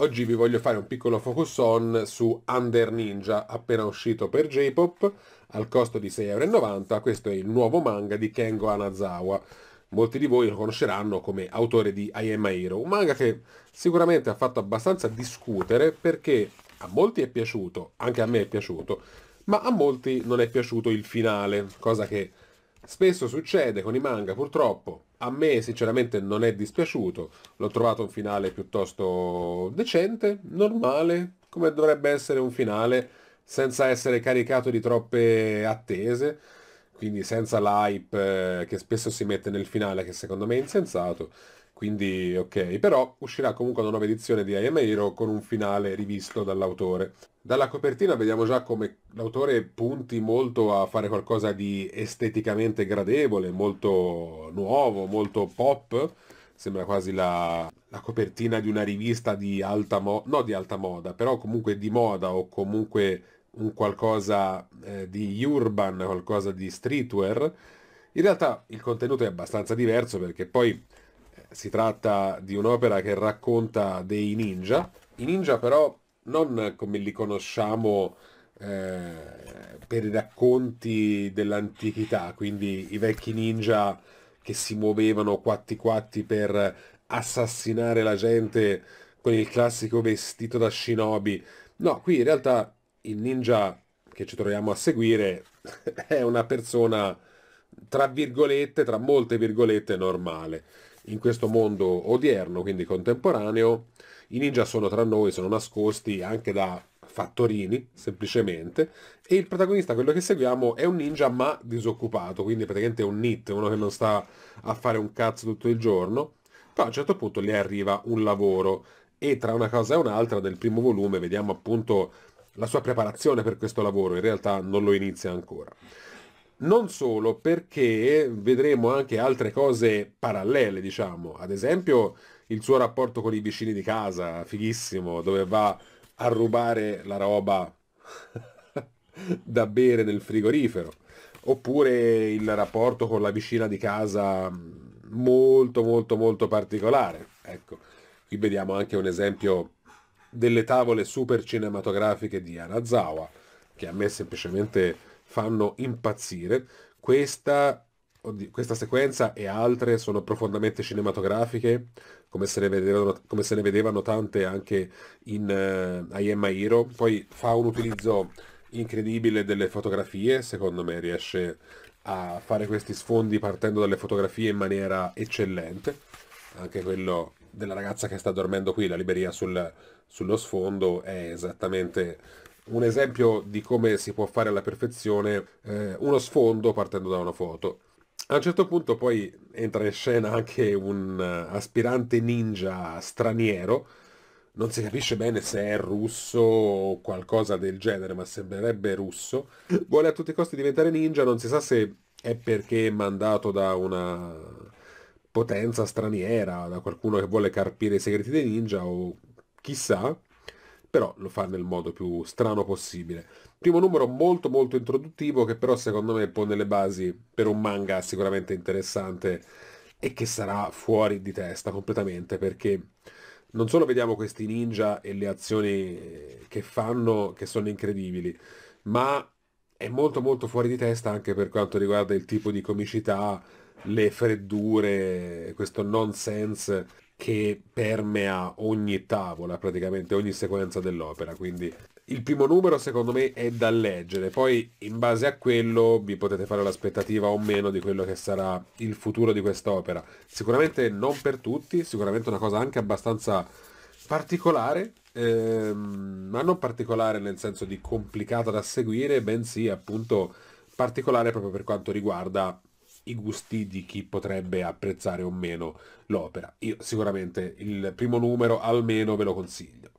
Oggi vi voglio fare un piccolo focus on su Under Ninja, appena uscito per J-Pop, al costo di 6,90€. Questo è il nuovo manga di Kengo Anazawa. Molti di voi lo conosceranno come autore di I Am a Hero, un manga che sicuramente ha fatto abbastanza discutere perché a molti è piaciuto, anche a me è piaciuto, ma a molti non è piaciuto il finale, cosa che Spesso succede con i manga, purtroppo. A me sinceramente non è dispiaciuto, l'ho trovato un finale piuttosto decente, normale, come dovrebbe essere un finale, senza essere caricato di troppe attese, quindi senza l'hype eh, che spesso si mette nel finale, che secondo me è insensato. Quindi ok, però uscirà comunque una nuova edizione di I Am Hero con un finale rivisto dall'autore. Dalla copertina vediamo già come l'autore punti molto a fare qualcosa di esteticamente gradevole, molto nuovo, molto pop. Sembra quasi la, la copertina di una rivista di alta moda, no di alta moda, però comunque di moda o comunque un qualcosa eh, di urban, qualcosa di streetwear. In realtà il contenuto è abbastanza diverso perché poi si tratta di un'opera che racconta dei ninja, i ninja però non come li conosciamo eh, per i racconti dell'antichità, quindi i vecchi ninja che si muovevano quatti quatti per assassinare la gente con il classico vestito da shinobi. No, qui in realtà il ninja che ci troviamo a seguire è una persona tra virgolette, tra molte virgolette, normale. In questo mondo odierno, quindi contemporaneo, i ninja sono tra noi, sono nascosti anche da fattorini, semplicemente, e il protagonista, quello che seguiamo, è un ninja ma disoccupato, quindi praticamente è un nit, uno che non sta a fare un cazzo tutto il giorno, però a un certo punto gli arriva un lavoro e tra una cosa e un'altra nel primo volume vediamo appunto la sua preparazione per questo lavoro, in realtà non lo inizia ancora. Non solo, perché vedremo anche altre cose parallele, diciamo. Ad esempio, il suo rapporto con i vicini di casa, fighissimo, dove va a rubare la roba da bere nel frigorifero. Oppure il rapporto con la vicina di casa molto molto molto particolare. Ecco, qui vediamo anche un esempio delle tavole super cinematografiche di Anazawa, che a me semplicemente fanno impazzire. Questa, questa sequenza e altre sono profondamente cinematografiche, come se ne vedevano, se ne vedevano tante anche in uh, I Am Hero. Poi fa un utilizzo incredibile delle fotografie, secondo me riesce a fare questi sfondi partendo dalle fotografie in maniera eccellente. Anche quello della ragazza che sta dormendo qui, la libreria sul, sullo sfondo, è esattamente un esempio di come si può fare alla perfezione eh, uno sfondo partendo da una foto. A un certo punto poi entra in scena anche un eh, aspirante ninja straniero, non si capisce bene se è russo o qualcosa del genere, ma sembrerebbe russo. Vuole a tutti i costi diventare ninja, non si sa se è perché è mandato da una potenza straniera, da qualcuno che vuole carpire i segreti dei ninja o chissà, però lo fa nel modo più strano possibile. Primo numero molto molto introduttivo che però secondo me pone le basi per un manga sicuramente interessante e che sarà fuori di testa completamente perché non solo vediamo questi ninja e le azioni che fanno che sono incredibili, ma è molto molto fuori di testa anche per quanto riguarda il tipo di comicità, le freddure, questo nonsense che permea ogni tavola, praticamente ogni sequenza dell'opera, quindi il primo numero secondo me è da leggere, poi in base a quello vi potete fare l'aspettativa o meno di quello che sarà il futuro di quest'opera. Sicuramente non per tutti, sicuramente una cosa anche abbastanza particolare, ehm, ma non particolare nel senso di complicata da seguire, bensì appunto particolare proprio per quanto riguarda i gusti di chi potrebbe apprezzare o meno l'opera. Io sicuramente il primo numero almeno ve lo consiglio.